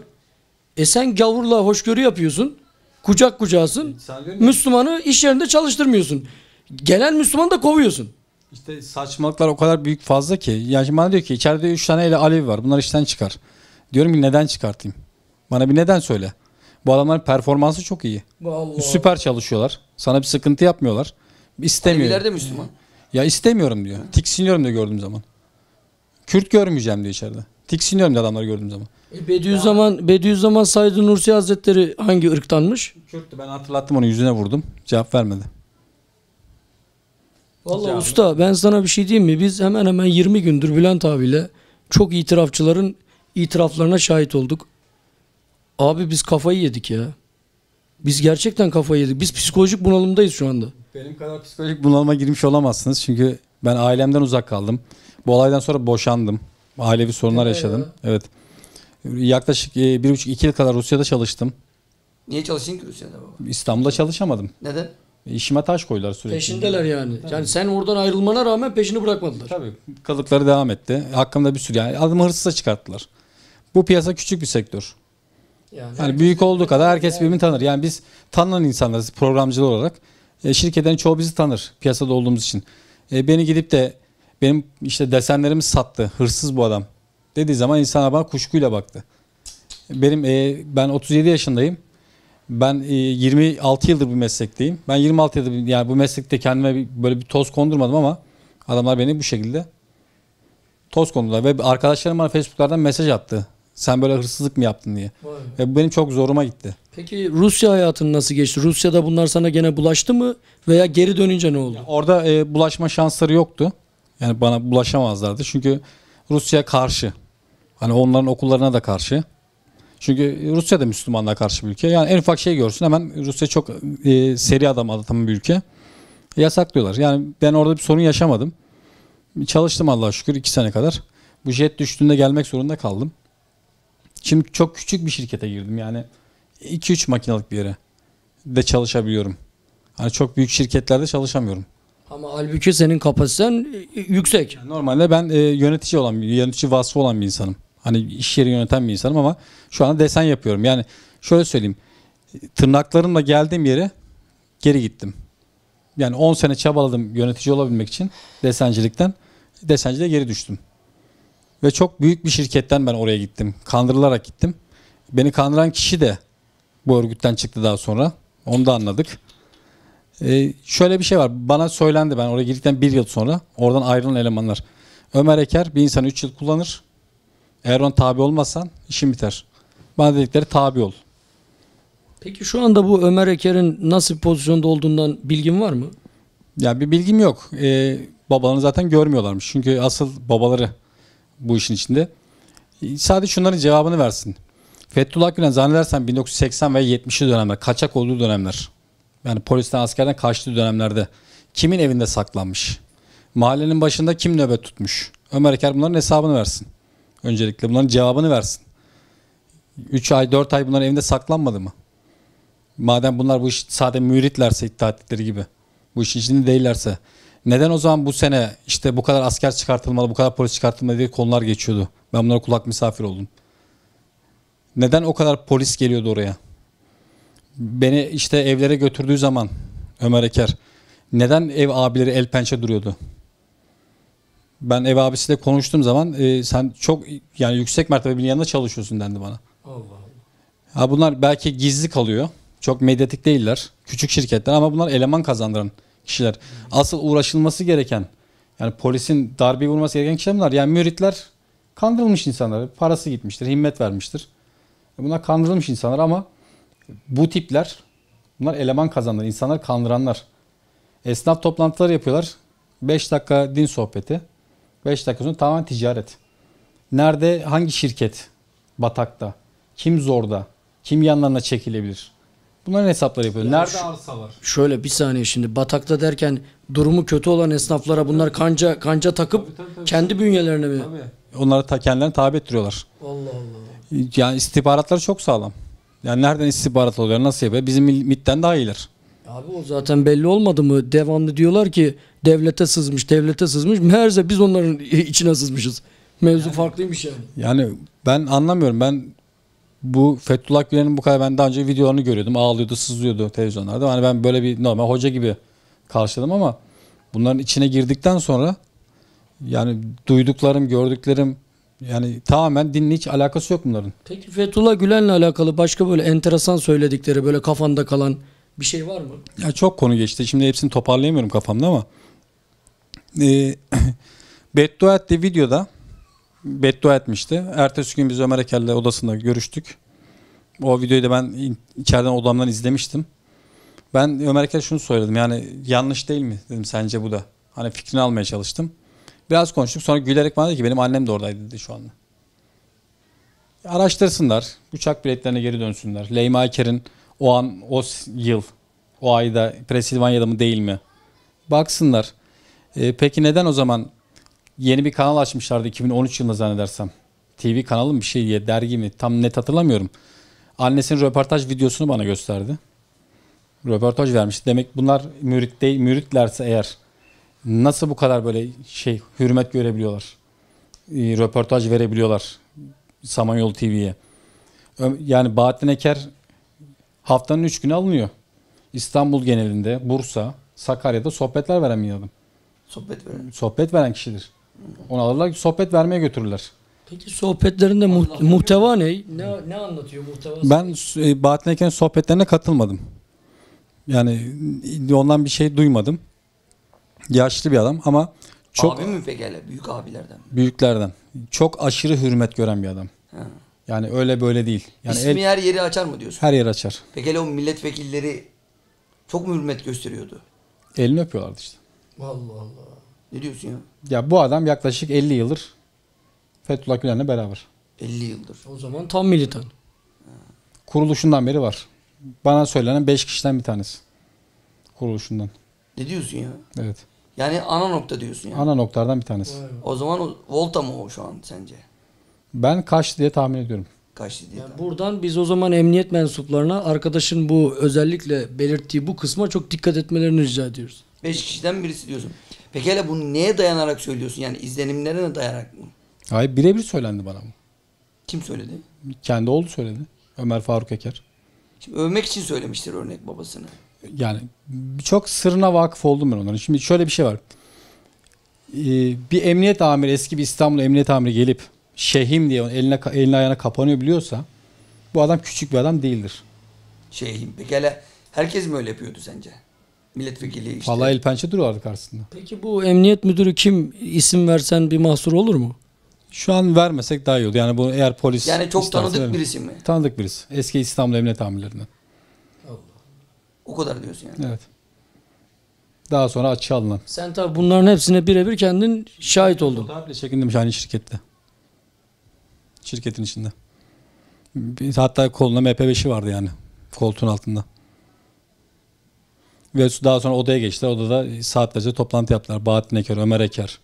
Speaker 2: E sen gavurla hoşgörü yapıyorsun. Kucak kucağısın. E, Müslümanı iş yerinde çalıştırmıyorsun.
Speaker 3: Gelen Müslümanı da kovuyorsun. İşte saçmalıklar o kadar büyük fazla ki. Yani şimdi bana diyor ki içeride 3 tane ele Alevi var. Bunlar işten çıkar. Diyorum ki neden çıkartayım? Bana bir neden söyle. Bu adamların performansı çok iyi. Allah. Süper çalışıyorlar. Sana bir sıkıntı yapmıyorlar. İstemiyor. Aleviler de Müslüman. Ya istemiyorum diyor. Tiksiniyorum diyor gördüğüm zaman. Kürt görmeyeceğim diyor içeride. Tiksiniyorum da adamları gördüğüm zaman. E Bediüzzaman, Bediüzzaman Said Nursi Hazretleri hangi ırktanmış? Kürttü ben hatırlattım onu yüzüne vurdum. Cevap vermedi.
Speaker 2: Vallahi Cevap usta ben sana bir şey diyeyim mi? Biz hemen hemen 20 gündür Bülent abiyle çok itirafçıların itiraflarına şahit olduk. Abi biz kafayı
Speaker 3: yedik ya. Biz gerçekten kafayı yedik. Biz psikolojik bunalımdayız şu anda. Benim kadar psikolojik bunalıma girmiş olamazsınız. Çünkü ben ailemden uzak kaldım. Bu olaydan sonra boşandım. Ailevi sorunlar Evet. yaşadın. Evet. Yaklaşık e, bir buçuk iki yıl kadar Rusya'da çalıştım.
Speaker 1: Niye çalışayım ki Rusya'da baba?
Speaker 3: İstanbul'da çalışamadım. Neden? E, işime taş koydular sürekli. Peşindeler
Speaker 2: yani. Yani sen oradan ayrılmana rağmen peşini bırakmadılar. Tabii.
Speaker 3: Kalıkları devam etti. Hakkımda bir sürü yani adımı hırsıza çıkarttılar. Bu piyasa küçük bir sektör. Yani. Yani büyük olduğu kadar herkes birbirini tanır. Yani biz tanınan insanlarız programcılar olarak. E, şirketlerin çoğu bizi tanır piyasada olduğumuz için. E, beni gidip de benim işte desenlerimi sattı. Hırsız bu adam. Dediği zaman insanlar bana kuşkuyla baktı. Benim e, ben 37 yaşındayım. Ben e, 26 yıldır bu meslekteyim. Ben 26 yıldır yani bu meslekte kendime bir, böyle bir toz kondurmadım ama adamlar beni bu şekilde toz kondular ve arkadaşlarım bana Facebook'lardan mesaj attı. Sen böyle hırsızlık mı yaptın diye. Vay. Ve bu benim çok zoruma gitti.
Speaker 2: Peki Rusya hayatın nasıl geçti? Rusya'da bunlar sana gene bulaştı mı veya geri dönünce
Speaker 3: ne oldu? Ya orada e, bulaşma şansları yoktu. Yani bana bulaşamazlardı. Çünkü Rusya karşı. Hani onların okullarına da karşı. Çünkü Rusya da Müslümanlara karşı bir ülke. Yani en ufak şey görsün hemen Rusya çok e, seri adam adatan bir ülke. yasaklıyorlar. Yani ben orada bir sorun yaşamadım. Çalıştım Allah'a şükür iki sene kadar. Bu jet düştüğünde gelmek zorunda kaldım. Şimdi çok küçük bir şirkete girdim yani 2-3 makinalık bir yere de çalışabiliyorum. Hani çok büyük şirketlerde çalışamıyorum. Ama halbuki senin kapasiten e, e, yüksek. Normalde ben e, yönetici olan, yönetici vasfı olan bir insanım. Hani iş yeri yöneten bir insanım ama şu anda desen yapıyorum. Yani şöyle söyleyeyim. Tırnaklarımla geldiğim yere geri gittim. Yani 10 sene çabaladım yönetici olabilmek için desencilikten. desencide geri düştüm. Ve çok büyük bir şirketten ben oraya gittim. Kandırılarak gittim. Beni kandıran kişi de bu örgütten çıktı daha sonra. Onu da anladık. Ee, şöyle bir şey var. Bana söylendi ben oraya girdikten bir yıl sonra oradan ayrılan elemanlar. Ömer Eker bir insan 3 yıl kullanır. Eğer ona tabi olmazsan işin biter. Bana dedikleri tabi ol.
Speaker 2: Peki şu anda bu Ömer Eker'in nasıl bir pozisyonda olduğundan bilgin var mı?
Speaker 3: Ya bir bilgim yok. Ee, babalarını zaten görmüyorlarmış. Çünkü asıl babaları bu işin içinde. Ee, sadece şunların cevabını versin. Fethullah Gülen zannedersen 1980 ve 70'li dönemler, kaçak olduğu dönemler yani polisten askerden kaçtığı dönemlerde kimin evinde saklanmış? Mahallenin başında kim nöbet tutmuş? Ömer Eker bunların hesabını versin. Öncelikle bunların cevabını versin. 3 ay 4 ay bunların evinde saklanmadı mı? Madem bunlar bu iş sadece müritlerse iddiatleri gibi. Bu iş içinde değillerse. Neden o zaman bu sene işte bu kadar asker çıkartılmalı, bu kadar polis çıkartılmalı diye konular geçiyordu. Ben bunlara kulak misafir oldum. Neden o kadar polis geliyordu oraya? beni işte evlere götürdüğü zaman Ömer Eker neden ev abileri el pençe duruyordu? Ben ev abisiyle konuştuğum zaman e, sen çok yani yüksek mertebelinin yanında çalışıyorsun dendi bana. Allah Allah. Ha bunlar belki gizli kalıyor. Çok medyatik değiller. Küçük şirketler ama bunlar eleman kazandıran kişiler. Asıl uğraşılması gereken yani polisin darbe vurması gereken kişiler bunlar. Yani müritler kandırılmış insanlar. Parası gitmiştir, himmet vermiştir. E, bunlar kandırılmış insanlar ama bu tipler bunlar eleman kazanır. insanlar kandıranlar. Esnaf toplantıları yapıyorlar. 5 dakika din sohbeti. 5 dakika sonra tamamen ticaret. Nerede hangi şirket batakta? Kim zorda? Kim yanlarına çekilebilir? Bunların hesapları yapıyor. Yani Nerede arsalar? Şöyle bir saniye şimdi batakta derken durumu kötü olan esnaflara bunlar kanca kanca takıp tabii,
Speaker 2: tabii, tabii. kendi bünyelerine mi? Tabii.
Speaker 3: Onları ta, kendilerini tabi ettiriyorlar. Allah Allah. Yani istihbaratları çok sağlam. Yani nereden istihbarat oluyor? nasıl yapıyor? Bizim MIT'ten daha iyiler. Abi o zaten belli olmadı mı? Devamlı diyorlar ki devlete sızmış, devlete sızmış. Meğerse biz onların içine sızmışız. Mevzu yani, farklıymış yani. Yani ben anlamıyorum. Ben bu Fethullah Gülen'in bu kadar ben daha önce videolarını görüyordum. Ağlıyordu, sızlıyordu televizyonlarda. Hani ben böyle bir normal hoca gibi karşıladım ama bunların içine girdikten sonra yani duyduklarım, gördüklerim yani tamamen dinle hiç alakası yok bunların. Peki Fethullah Gülen'le alakalı başka böyle enteresan söyledikleri böyle kafanda kalan bir şey var mı? Ya çok konu geçti. Şimdi hepsini toparlayamıyorum kafamda ama. Ee, beddua etti videoda. Beddua etmişti. Ertesi gün biz Ömer Ekel'le odasında görüştük. O videoyu da ben içeriden odamdan izlemiştim. Ben Ömer Ekel şunu söyledim yani yanlış değil mi dedim sence bu da. Hani fikrini almaya çalıştım. Biraz konuştuk sonra gülerek bana dedi ki benim annem de oradaydı dedi şu anda. Araştırsınlar. Uçak biletlerine geri dönsünler. Leyma Aker'in o an, o yıl, o ayda Pensilvanya'da mı değil mi? Baksınlar. E, peki neden o zaman yeni bir kanal açmışlardı 2013 yılında zannedersem. TV kanalı mı bir şey diye dergi mi tam net hatırlamıyorum. Annesinin röportaj videosunu bana gösterdi. Röportaj vermiş. Demek bunlar mürit değil, müritlerse eğer nasıl bu kadar böyle şey hürmet görebiliyorlar? E, röportaj verebiliyorlar Samanyolu TV'ye. Yani Bahattin Eker haftanın 3 günü alınıyor. İstanbul genelinde, Bursa, Sakarya'da sohbetler veren bir adam. Sohbet veren. Sohbet veren kişidir. Onu alırlar sohbet vermeye götürürler. Peki sohbetlerinde mu muhteva ne? Ne, ne anlatıyor muhtevası? Ben e, Bahattin Eken'in sohbetlerine katılmadım. Yani ondan bir şey duymadım. Yaşlı bir adam ama çok... Abi
Speaker 1: mi pekala? Büyük abilerden
Speaker 3: Büyüklerden. Çok aşırı hürmet gören bir adam. Ha. Yani öyle böyle değil. Yani İsmi el, her yeri açar mı diyorsun? Her yeri açar.
Speaker 1: Pekala o milletvekilleri çok mu hürmet gösteriyordu?
Speaker 3: Elini öpüyorlardı işte.
Speaker 2: Allah Allah.
Speaker 1: Ne
Speaker 3: diyorsun ya? Ya bu adam yaklaşık 50 yıldır Fethullah Gülen'le beraber. 50 yıldır. O zaman tam militan. Kuruluşundan beri var. Bana söylenen 5 kişiden bir tanesi. Kuruluşundan. Ne diyorsun ya? Evet.
Speaker 1: Yani ana nokta diyorsun yani. Ana noktalardan bir tanesi. O zaman Volta mı o şu an sence?
Speaker 3: Ben kaç diye tahmin ediyorum. Kaç diye. Yani
Speaker 2: buradan biz o zaman emniyet mensuplarına arkadaşın bu özellikle belirttiği bu kısma çok dikkat etmelerini rica ediyoruz.
Speaker 1: Beş kişiden birisi diyorsun. Peki hele bunu neye dayanarak söylüyorsun? Yani izlenimlerine dayanarak mı?
Speaker 3: Hayır birebir söylendi bana bu. Kim söyledi? Kendi oğlu söyledi. Ömer Faruk Eker.
Speaker 1: Şimdi övmek için söylemiştir örnek babasını
Speaker 3: yani çok sırrına vakıf oldum ben onların. Şimdi şöyle bir şey var. Ee, bir emniyet amiri eski bir İstanbul emniyet amiri gelip şehim diye onun eline, eline ayağına kapanıyor biliyorsa bu adam küçük bir adam değildir. Şehim.
Speaker 1: Peki hele herkes mi öyle yapıyordu sence? Milletvekili işte. Vallahi
Speaker 3: el pençe duruyorlardı karşısında.
Speaker 2: Peki bu emniyet müdürü kim? isim versen bir mahsur olur mu?
Speaker 3: Şu an vermesek daha iyi olur. Yani bu eğer polis... Yani çok tanıdık vermem. birisi mi? Tanıdık birisi. Eski İstanbul Emniyet Amirlerinden.
Speaker 1: O kadar diyorsun yani. Evet.
Speaker 3: Daha sonra açığa alınan. Sen tabi bunların hepsine birebir kendin şahit oldun. Daha bile çekindim aynı şirkette. Şirketin içinde. Biz hatta kolunda MP5'i vardı yani. Koltuğun altında. Ve daha sonra odaya geçtiler. Odada saatlerce toplantı yaptılar. Bahattin Eker, Ömer Eker.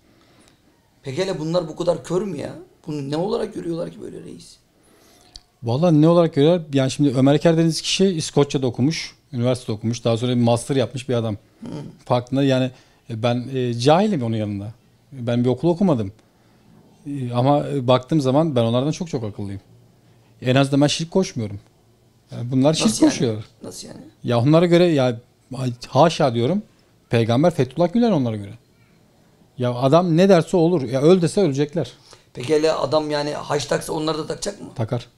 Speaker 1: Peki hele bunlar bu kadar kör mü ya? Bunu ne olarak görüyorlar ki böyle reis?
Speaker 3: Vallahi ne olarak görüyorlar? Yani şimdi Ömer Eker dediğiniz kişi İskoçya'da okumuş. Üniversite okumuş. Daha sonra bir master yapmış bir adam. Hı. Farkında yani e, ben e, cahilim onun yanında. Ben bir okul okumadım. E, ama e, baktığım zaman ben onlardan çok çok akıllıyım. En azından ben şirk koşmuyorum. Yani bunlar şirk Nasıl yani? Nasıl yani? Ya onlara göre ya haşa diyorum. Peygamber Fethullah Gülen onlara göre. Ya adam ne derse olur. Ya öl dese ölecekler.
Speaker 1: Peki hele adam yani haç taksa onları da takacak mı? Takar.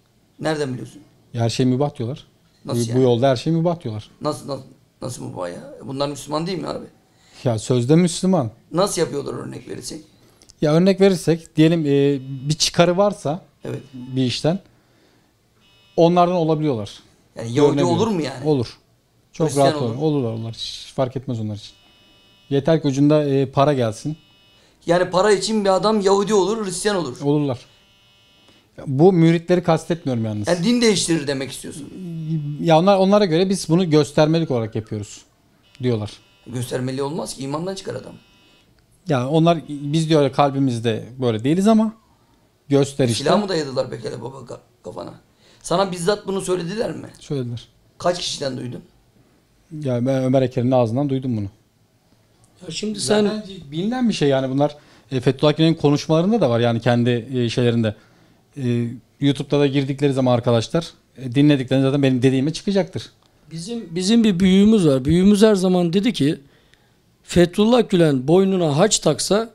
Speaker 1: Nereden biliyorsun?
Speaker 3: Ya her şey mübah diyorlar. Nasıl bu, yani? bu yolda her şey mübah diyorlar.
Speaker 1: Nasıl nasıl, nasıl mübah ya? Bunlar Müslüman değil mi abi?
Speaker 3: Ya sözde Müslüman.
Speaker 1: Nasıl yapıyorlar örnek verirsek?
Speaker 3: Ya örnek verirsek diyelim e, bir çıkarı varsa evet. bir işten onlardan olabiliyorlar. Yani Yahudi olur mu yani? Olur. Çok Hristiyan rahat olur. olur. Olurlar onlar. Hiç fark etmez onlar için. Yeter ki ucunda e, para gelsin.
Speaker 1: Yani para için bir adam Yahudi olur, Hristiyan olur.
Speaker 3: Olurlar. Bu müritleri kastetmiyorum yalnız. Yani
Speaker 1: din değiştirir demek istiyorsun.
Speaker 3: Ya onlar onlara göre biz bunu göstermelik olarak yapıyoruz diyorlar.
Speaker 1: Göstermeli olmaz ki imandan çıkar adam.
Speaker 3: Yani onlar biz diyor kalbimizde böyle değiliz ama gösterişte. Silah mı
Speaker 1: dayadılar pekala baba kafana? Sana bizzat bunu söylediler mi? Söylediler. Kaç kişiden duydun?
Speaker 3: Ya yani ben Ömer Eker'in ağzından duydum bunu. Ya şimdi sen Zaten bilinen bir şey yani bunlar e, Fethullah Gülen'in konuşmalarında da var yani kendi e, şeylerinde e, YouTube'da da girdikleri zaman arkadaşlar e, dinlediklerinde zaten benim dediğime çıkacaktır. Bizim bizim bir büyüğümüz var. Büyüğümüz her zaman dedi ki Fethullah
Speaker 2: Gülen boynuna haç taksa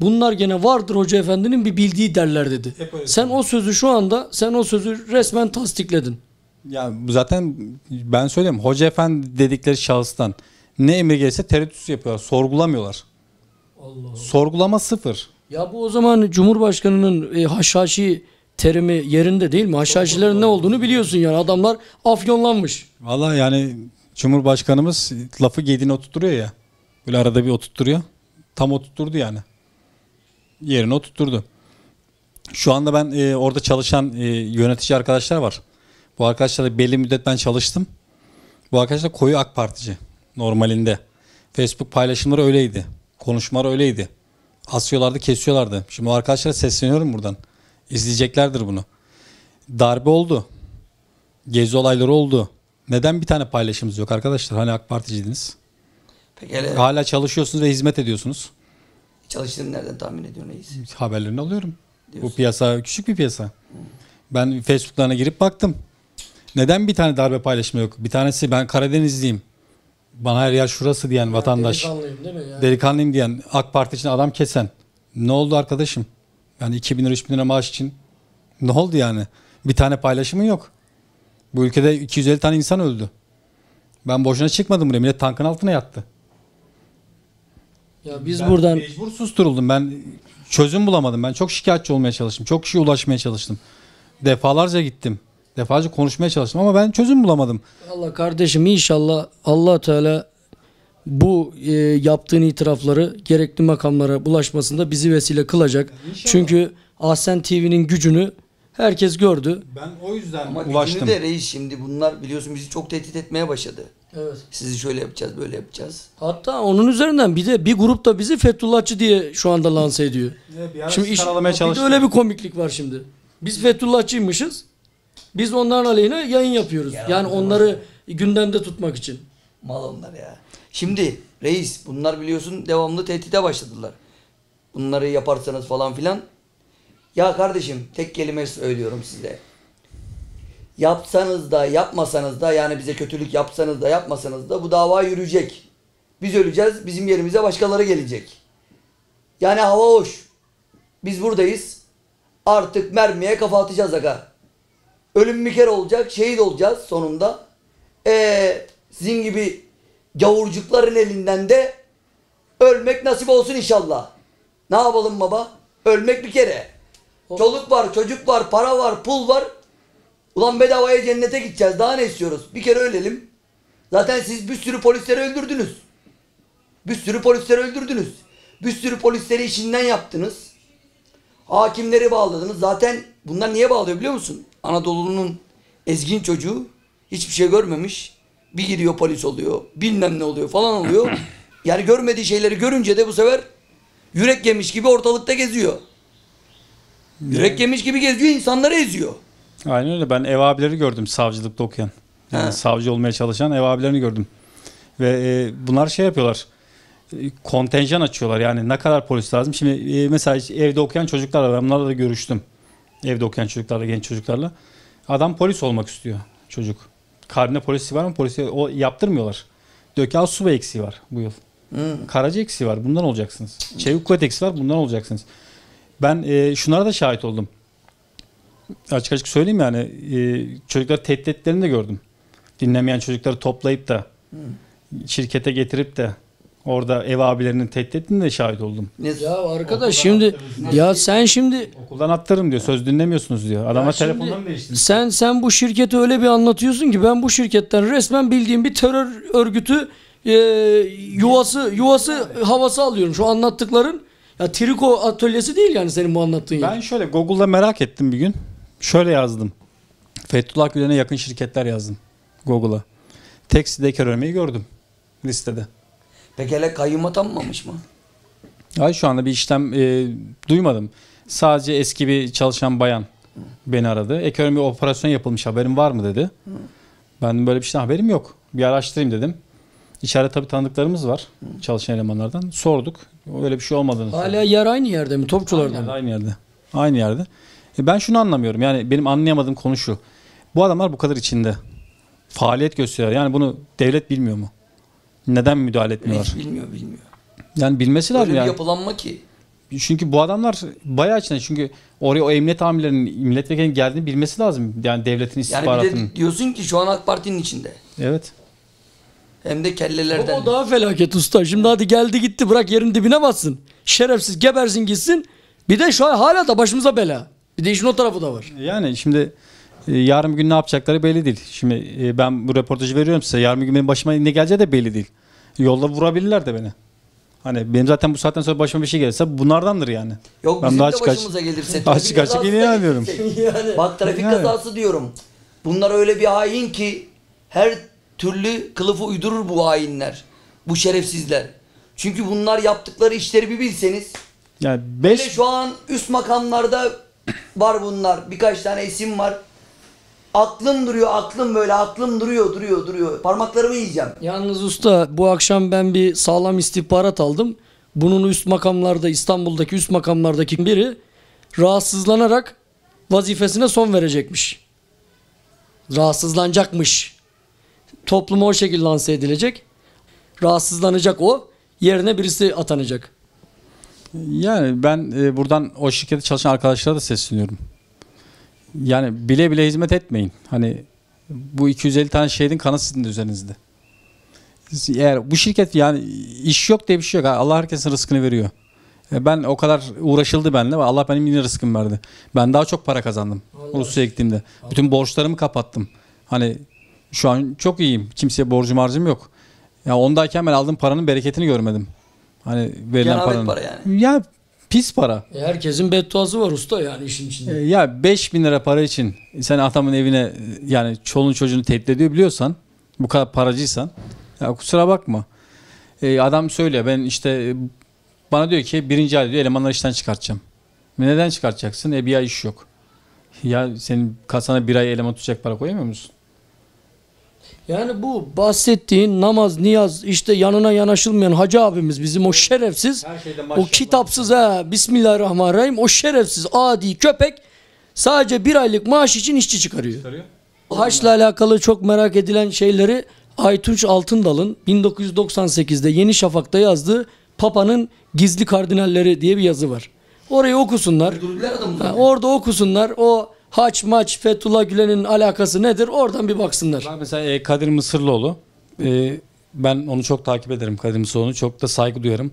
Speaker 2: bunlar gene vardır Hoca Efendi'nin bir bildiği derler
Speaker 3: dedi. Sen o sözü şu anda sen o sözü resmen tasdikledin. Ya zaten ben söyleyeyim Hoca Efendi dedikleri şahıstan ne emir gelirse tereddütsüz yapıyorlar. Sorgulamıyorlar. Allah Allah. Sorgulama sıfır.
Speaker 2: Ya bu o zaman Cumhurbaşkanı'nın e,
Speaker 3: haşhaşi terimi yerinde değil mi? Haşhaşilerin ne olduğunu biliyorsun yani adamlar afyonlanmış. Valla yani Cumhurbaşkanımız lafı gediğini oturtturuyor ya. Böyle arada bir oturtturuyor. Tam oturtturdu yani. Yerine oturtturdu. Şu anda ben e, orada çalışan e, yönetici arkadaşlar var. Bu arkadaşlarla belli müddet ben çalıştım. Bu arkadaşlar koyu AK Partici normalinde. Facebook paylaşımları öyleydi. Konuşmalar öyleydi. Asıyorlardı, kesiyorlardı. Şimdi o arkadaşlara sesleniyorum buradan. İzleyeceklerdir bunu. Darbe oldu. Gezi olayları oldu. Neden bir tane paylaşımız yok arkadaşlar? Hani AK Particiydiniz. Peki hele Hala çalışıyorsunuz ve hizmet ediyorsunuz. çalıştığını nereden tahmin ediyorsun reis? Haberlerini alıyorum. Bu piyasa küçük bir piyasa. Hmm. Ben Facebook'larına girip baktım. Neden bir tane darbe paylaşımı yok? Bir tanesi ben Karadenizliyim. Bana her yer şurası diyen vatandaş. Delikanlıyım değil mi? Yani Delikanlıyım diyen AK Parti için adam kesen. Ne oldu arkadaşım? Yani 2000 lira 3000 lira maaş için ne oldu yani? Bir tane paylaşımın yok. Bu ülkede 250 tane insan öldü. Ben boşuna çıkmadım buraya. Millet tankın altına yattı.
Speaker 2: Ya biz ben buradan
Speaker 3: mecbur susturuldum. Ben çözüm bulamadım. Ben çok şikayetçi olmaya çalıştım. Çok kişiye ulaşmaya çalıştım. Defalarca gittim. Defalarca konuşmaya çalıştım ama ben çözüm bulamadım.
Speaker 2: Allah kardeşim inşallah Allah Teala bu e, yaptığın itirafları gerekli makamlara bulaşmasında bizi vesile kılacak. İnşallah. Çünkü Ahsen TV'nin gücünü herkes gördü.
Speaker 1: Ben o yüzden Ama ulaştım. Ama de reis şimdi bunlar biliyorsun bizi çok tehdit etmeye başladı. Evet. Sizi şöyle yapacağız, böyle yapacağız.
Speaker 2: Hatta onun üzerinden bir de bir grup da bizi Fethullahçı diye şu anda lanse ediyor.
Speaker 1: Evet,
Speaker 3: şimdi iş, bir de öyle
Speaker 2: bir komiklik var şimdi. Biz Fethullahçıymışız. Biz onların aleyhine yayın yapıyoruz. Yalan yani onları
Speaker 1: var. gündemde tutmak için. Mal onlar ya. Şimdi reis bunlar biliyorsun devamlı tehdide başladılar. Bunları yaparsanız falan filan. Ya kardeşim tek kelime söylüyorum size. Yapsanız da yapmasanız da yani bize kötülük yapsanız da yapmasanız da bu dava yürüyecek. Biz öleceğiz bizim yerimize başkaları gelecek. Yani hava hoş. Biz buradayız. Artık mermiye kafa atacağız aga. Ölüm bir kere olacak şehit olacağız sonunda. Eee sizin gibi gavurcukların elinden de ölmek nasip olsun inşallah. Ne yapalım baba? Ölmek bir kere. Çoluk var, çocuk var, para var, pul var. Ulan bedavaya cennete gideceğiz. Daha ne istiyoruz? Bir kere ölelim. Zaten siz bir sürü polisleri öldürdünüz. Bir sürü polisleri öldürdünüz. Bir sürü polisleri işinden yaptınız. Hakimleri bağladınız. Zaten bunlar niye bağlıyor biliyor musun? Anadolu'nun ezgin çocuğu hiçbir şey görmemiş. Bir gidiyor polis oluyor. Bilmem ne oluyor falan oluyor. Yani görmediği şeyleri görünce de bu sefer yürek yemiş gibi ortalıkta geziyor. Yürek yemiş gibi geziyor, insanları eziyor.
Speaker 3: Aynen öyle. Ben ev abileri gördüm savcılıkta okuyan. Yani savcı olmaya çalışan ev abilerini gördüm. Ve e, bunlar şey yapıyorlar. E, kontenjan açıyorlar. Yani ne kadar polis lazım. Şimdi e, mesela evde okuyan çocuklarla, ben adamlarla da görüştüm. Evde okuyan çocuklarla, genç çocuklarla. Adam polis olmak istiyor çocuk. Karne polisi var mı? polisi o yaptırmıyorlar. Dökal subay eksiği var bu yıl. Hmm. Karaca eksiği var. Bundan olacaksınız. Çevik kuvvet eksiği var. Bundan olacaksınız. Ben e, şunlara da şahit oldum. Açık açık söyleyeyim yani e, çocuklar tehdit de gördüm. Dinlemeyen çocukları toplayıp da hmm. şirkete getirip de Orada ev abilerinin tehditine de şahit oldum.
Speaker 2: Ya arkadaş şimdi
Speaker 3: ya sen şimdi Okuldan attırırım diyor. Söz dinlemiyorsunuz diyor. Adama şimdi telefondan değiştirdim. sen sen bu şirketi öyle bir anlatıyorsun ki ben bu
Speaker 2: şirketten resmen bildiğim bir terör örgütü e, yuvası yuvası
Speaker 3: havası alıyorum. Şu anlattıkların ya triko atölyesi değil yani senin bu anlattığın Ben yer. şöyle Google'da merak ettim bir gün. Şöyle yazdım. Fethullah Gülen'e yakın şirketler yazdım Google'a. Tekside örmeyi gördüm listede.
Speaker 1: Peki hele kayyum atanmamış mı?
Speaker 3: Hayır şu anda bir işlem e, duymadım. Sadece eski bir çalışan bayan Hı. beni aradı. Ekonomi bir operasyon yapılmış haberim var mı dedi. Hı. Ben böyle bir şeyden haberim yok. Bir araştırayım dedim. İçeride tabii tanıdıklarımız var Hı. çalışan elemanlardan. Sorduk. Öyle bir şey olmadığını Hala söyledim. yer aynı yerde mi? Topçularda aynı, mı? Aynı yerde. Aynı yerde. E ben şunu anlamıyorum. Yani benim anlayamadığım konu şu. Bu adamlar bu kadar içinde. Faaliyet gösteriyor. Yani bunu devlet bilmiyor mu? Neden müdahale etmiyorlar? Hiç bilmiyor bilmiyor. Yani bilmesi lazım Öyle yani. yapılanma ki. Çünkü bu adamlar bayağı içinde. Çünkü oraya o emniyet amirlerinin, milletvekilinin geldiğini bilmesi lazım. Yani devletin istihbaratının. Yani de
Speaker 1: diyorsun ki şu an AK Parti'nin içinde. Evet. Hem de kellelerden. O, o daha felaket usta. Şimdi hadi geldi gitti
Speaker 2: bırak yerin dibine bassın. Şerefsiz gebersin gitsin. Bir de şu an hala da başımıza bela. Bir de işin o tarafı da var.
Speaker 3: Yani şimdi ee, Yarım gün ne yapacakları belli değil. Şimdi e, ben bu röportajı veriyorum size. Yarım gün benim başıma ne geleceği de belli değil. Yolda vurabilirler de beni. Hani benim zaten bu saatten sonra başıma bir şey gelirse bunlardandır yani. Yok ben bizim de açık başımıza gelirse. Açık açık kazasına inanıyorum.
Speaker 1: Yani. Bak trafik Yani. kazası diyorum. Bunlar öyle bir hain ki her türlü kılıfı uydurur bu hainler. Bu şerefsizler. Çünkü bunlar yaptıkları işleri bir bilseniz. Yani Bir şu an üst makamlarda var bunlar. Birkaç tane isim var. Aklım duruyor, aklım böyle, aklım duruyor, duruyor, duruyor. Parmaklarımı yiyeceğim.
Speaker 2: Yalnız usta bu akşam ben bir sağlam istihbarat aldım. Bunun üst makamlarda, İstanbul'daki üst makamlardaki biri rahatsızlanarak vazifesine son verecekmiş. Rahatsızlanacakmış. Topluma o şekilde lanse edilecek. Rahatsızlanacak o. Yerine birisi
Speaker 3: atanacak. Yani ben e, buradan o şirkette çalışan arkadaşlara da sesleniyorum. Yani bile bile hizmet etmeyin. Hani bu 250 tane şehrin kanı sizin üzerinizde. Eğer bu şirket yani iş yok diye bir şey yok. Allah herkesin rızkını veriyor. E, ben o kadar uğraşıldı benimle. Allah benim yine rızkım verdi. Ben daha çok para kazandım Allah. Rusya'ya gittiğimde. Allah. Bütün borçlarımı kapattım. Hani şu an çok iyiyim. Kimseye borcum harcım yok. Ya yani ondayken ben aldığım paranın bereketini görmedim. Hani verilen Cenabet paranın. para yani. Ya Pis para.
Speaker 2: E herkesin bedduası var usta yani işin içinde.
Speaker 3: E, ya 5 bin lira para için sen atamın evine e, yani çolun çocuğunu tehdit ediyor biliyorsan bu kadar paracıysan ya kusura bakma. E, adam söylüyor ben işte e, bana diyor ki birinci ay diyor elemanları işten çıkartacağım. E, neden çıkartacaksın? E bir ay iş yok. Ya senin kasana bir ay eleman tutacak para koyamıyor musun?
Speaker 2: Yani bu bahsettiğin namaz, niyaz, işte yanına yanaşılmayan hacı abimiz bizim o şerefsiz, o kitapsız ha, Bismillahirrahmanirrahim, o şerefsiz adi köpek sadece bir aylık maaş için işçi çıkarıyor. çıkarıyor. Haçla alakalı çok merak edilen şeyleri Aytunç Altındal'ın 1998'de Yeni Şafak'ta yazdığı Papa'nın Gizli Kardinalleri diye bir yazı var. Orayı okusunlar. orada okusunlar.
Speaker 3: O haç maç Fethullah Gülen'in alakası nedir? Oradan bir baksınlar. Ben mesela e, Kadir Mısırlıoğlu e, ben onu çok takip ederim Kadir Mısırlıoğlu'nu. Çok da saygı duyarım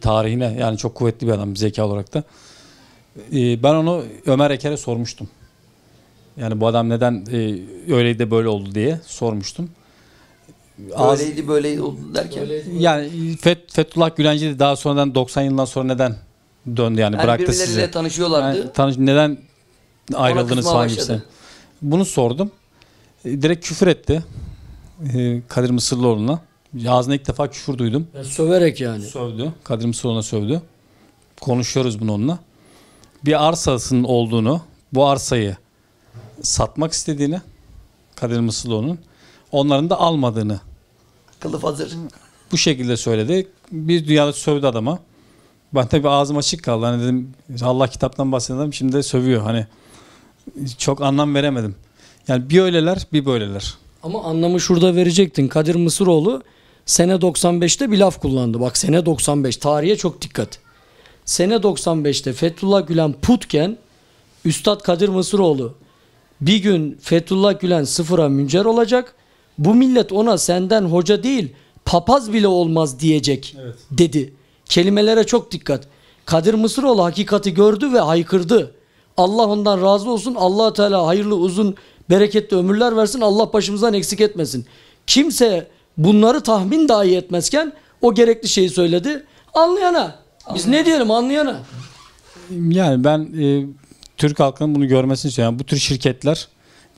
Speaker 3: tarihine yani çok kuvvetli bir adam zeka olarak da. E, ben onu Ömer Eker'e sormuştum. Yani bu adam neden öyleydi de böyle oldu diye sormuştum.
Speaker 1: Öyleydi böyle oldu derken.
Speaker 3: yani Fet, Fethullah Gülenci de daha sonradan 90 yıldan sonra neden döndü yani, yani bıraktı birbirleriyle sizi. tanışıyorlardı. Yani tanış, neden ayrıldınız falan gibisi. Bunu sordum. E, direkt küfür etti. E, Kadir Mısırlıoğlu'na. Ağzına ilk defa küfür duydum. Ya, söverek yani. Sövdü. Kadir Mısırlıoğlu'na sövdü. Konuşuyoruz bunu onunla. Bir arsasının olduğunu, bu arsayı satmak istediğini Kadir Mısırlıoğlu'nun onların da almadığını kılıf hazır. Bu şekilde söyledi. Bir dünyada sövdü adama. Ben tabii ağzım açık kaldı. Hani dedim Allah kitaptan bahsediyorum. Şimdi de sövüyor. Hani çok anlam veremedim. Yani bir öyleler bir böyleler.
Speaker 2: Ama anlamı şurada verecektin. Kadir Mısıroğlu sene 95'te bir laf kullandı. Bak sene 95 tarihe çok dikkat. Sene 95'te Fethullah Gülen putken Üstad Kadir Mısıroğlu bir gün Fethullah Gülen sıfıra müncer olacak. Bu millet ona senden hoca değil papaz bile olmaz diyecek evet. dedi. Kelimelere çok dikkat. Kadir Mısıroğlu hakikati gördü ve haykırdı. Allah ondan razı olsun. allah Teala hayırlı uzun bereketli ömürler versin. Allah başımızdan eksik etmesin. Kimse bunları tahmin dahi etmezken o gerekli şeyi söyledi. Anlayana. Biz Anladım. ne diyelim anlayana.
Speaker 3: Yani ben e, Türk halkının bunu görmesini istiyorum. Yani bu tür şirketler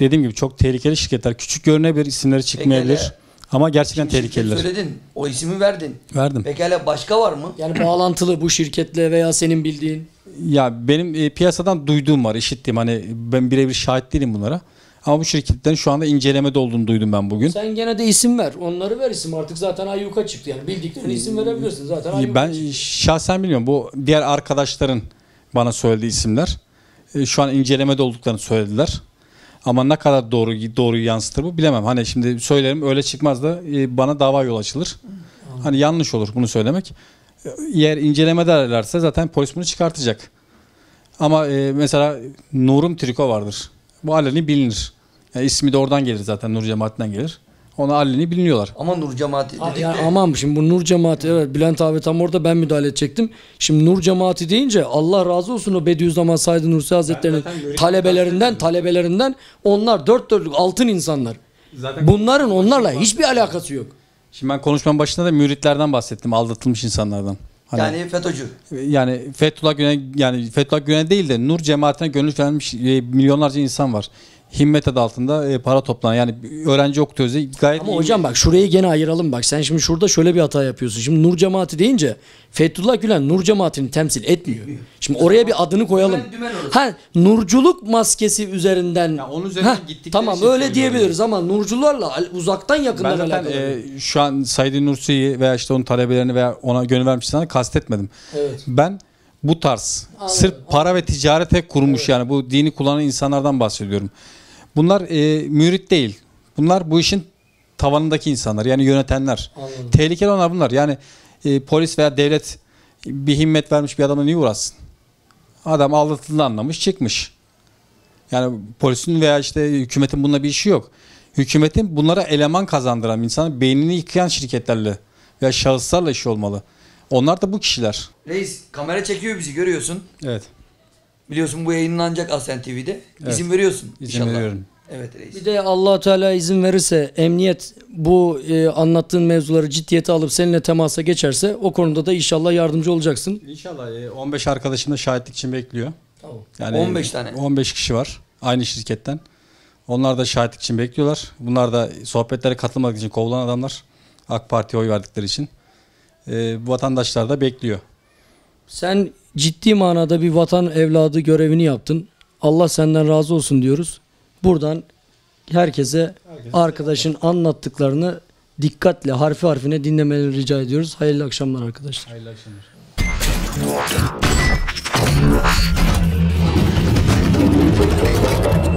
Speaker 3: dediğim gibi çok tehlikeli şirketler. Küçük görünebilir isimleri çıkmayabilir. Pekala. Ama gerçekten Şimdi tehlikeliler.
Speaker 1: Söyledin. O ismi verdin. Verdim. Pekala başka var mı?
Speaker 2: Yani bağlantılı bu şirketle veya senin bildiğin.
Speaker 3: Ya benim e, piyasadan duyduğum var, işittiğim hani ben birebir şahit değilim bunlara. Ama bu şirketlerin şu anda incelemede olduğunu duydum ben bugün.
Speaker 2: Sen gene de isim ver. Onları ver isim. Artık zaten ayyuka çıktı. Yani bildiklerini isim verebilirsin. Zaten ayyuka Ben
Speaker 3: çıktı. şahsen bilmiyorum. Bu diğer arkadaşların bana söylediği isimler. E, şu an incelemede olduklarını söylediler. Ama ne kadar doğru doğru yansıtır bu bilemem. Hani şimdi söylerim öyle çıkmaz da e, bana dava yol açılır. Hani yanlış olur bunu söylemek. Eğer inceleme derlerse zaten polis bunu çıkartacak. Ama e, mesela Nurum Triko vardır. Bu aleni bilinir. Yani ismi de oradan gelir zaten Nur Cemaati'nden gelir. Ona aleni biliniyorlar. Ama Nur Cemaati
Speaker 2: dedik de- Yani aman şimdi bu Nur Cemaati evet Bülent abi tam orada ben müdahale edecektim. Şimdi Nur Cemaati deyince Allah razı olsun o Bediüzzaman Said Nursi Hazretleri'nin talebelerinden talebelerinden onlar dört dörtlük altın insanlar. Zaten Bunların onlarla hiçbir alakası yok.
Speaker 3: Şimdi ben konuşmanın başında da müritlerden bahsettim, aldatılmış insanlardan. Hani, yani FETÖ'cü. Yani Fethullah Gülen yani Fethullah Gülen değil de Nur cemaatine gönül vermiş e, milyonlarca insan var himmet adı altında e, para toplanan yani öğrenci oktözi gayet Ama iyi. hocam bak şurayı gene ayıralım bak sen şimdi şurada şöyle bir hata yapıyorsun. Şimdi Nur Cemaati deyince
Speaker 2: Fethullah Gülen Nur Cemaati'ni temsil etmiyor. Şimdi oraya bir adını koyalım. ha nurculuk maskesi üzerinden. Ya onun üzerinden gittik. Tamam şey öyle diyebiliriz ama nurcularla uzaktan yakından ben zaten, alakalı. E,
Speaker 3: şu an Said Nursi'yi veya işte onun talebelerini veya ona gönül vermiş insanları kastetmedim. Evet. Ben bu tarz anladım, sırf anladım. para ve ticarete kurmuş evet. yani bu dini kullanan insanlardan bahsediyorum. Bunlar e, mürit değil. Bunlar bu işin tavanındaki insanlar yani yönetenler. Anladım. Tehlikeli olanlar bunlar. Yani e, polis veya devlet bir himmet vermiş bir adamla niye uğraşsın? Adam aldatıldığını anlamış çıkmış. Yani polisin veya işte hükümetin bununla bir işi yok. Hükümetin bunlara eleman kazandıran insanın beynini yıkayan şirketlerle veya şahıslarla işi olmalı. Onlar da bu kişiler.
Speaker 1: Reis kamera çekiyor bizi görüyorsun. Evet. Biliyorsun bu yayınlanacak Asen TV'de. İzin veriyorsun İzin inşallah. veriyorum. Evet reis. Bir
Speaker 2: de allah Teala izin verirse emniyet bu e, anlattığın mevzuları ciddiyete alıp seninle temasa geçerse o konuda da inşallah
Speaker 3: yardımcı olacaksın. İnşallah e, 15 arkadaşım da şahitlik için bekliyor. Tamam. Yani 15 tane. 15 kişi var aynı şirketten. Onlar da şahitlik için bekliyorlar. Bunlar da sohbetlere katılmadık için kovulan adamlar. AK Parti'ye oy verdikleri için. E, bu vatandaşlar da bekliyor.
Speaker 2: Sen ciddi manada bir vatan evladı görevini yaptın. Allah senden razı olsun diyoruz. Buradan herkese arkadaşın anlattıklarını dikkatle harfi harfine dinlemelerini rica ediyoruz. Hayırlı akşamlar arkadaşlar. Hayırlı akşamlar.